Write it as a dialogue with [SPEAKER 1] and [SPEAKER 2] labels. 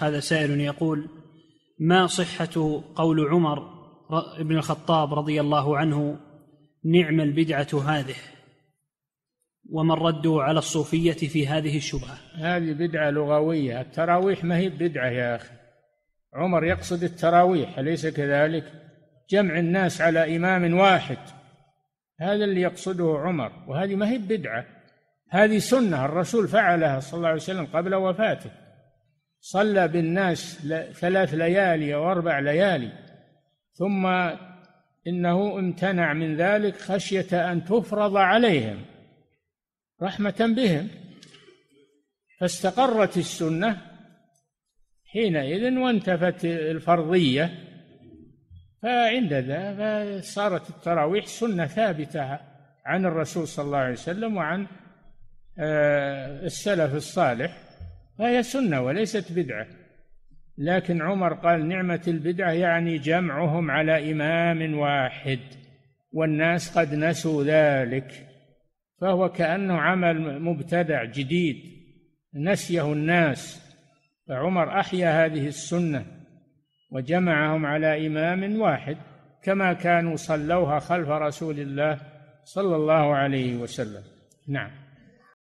[SPEAKER 1] هذا سائل يقول ما صحة قول عمر بن الخطاب رضي الله عنه نعم البدعة هذه ومن ردوا على الصوفية في هذه الشبهة
[SPEAKER 2] هذه بدعة لغوية التراويح ما هي بدعة يا أخي عمر يقصد التراويح أليس كذلك جمع الناس على إمام واحد هذا اللي يقصده عمر وهذه ما هي بدعة هذه سنة الرسول فعلها صلى الله عليه وسلم قبل وفاته صلى بالناس ثلاث ليالي أو أربع ليالي ثم إنه امتنع من ذلك خشية أن تفرض عليهم رحمة بهم فاستقرت السنة حينئذ وانتفت الفرضية فعند ذا صارت التراويح سنة ثابتة عن الرسول صلى الله عليه وسلم وعن آه، السلف الصالح فهي سنة وليست بدعة لكن عمر قال نعمة البدعة يعني جمعهم على إمام واحد والناس قد نسوا ذلك فهو كأنه عمل مبتدع جديد نسيه الناس فعمر أحيا هذه السنة وجمعهم على إمام واحد كما كانوا صلوها خلف رسول الله صلى الله عليه وسلم
[SPEAKER 1] نعم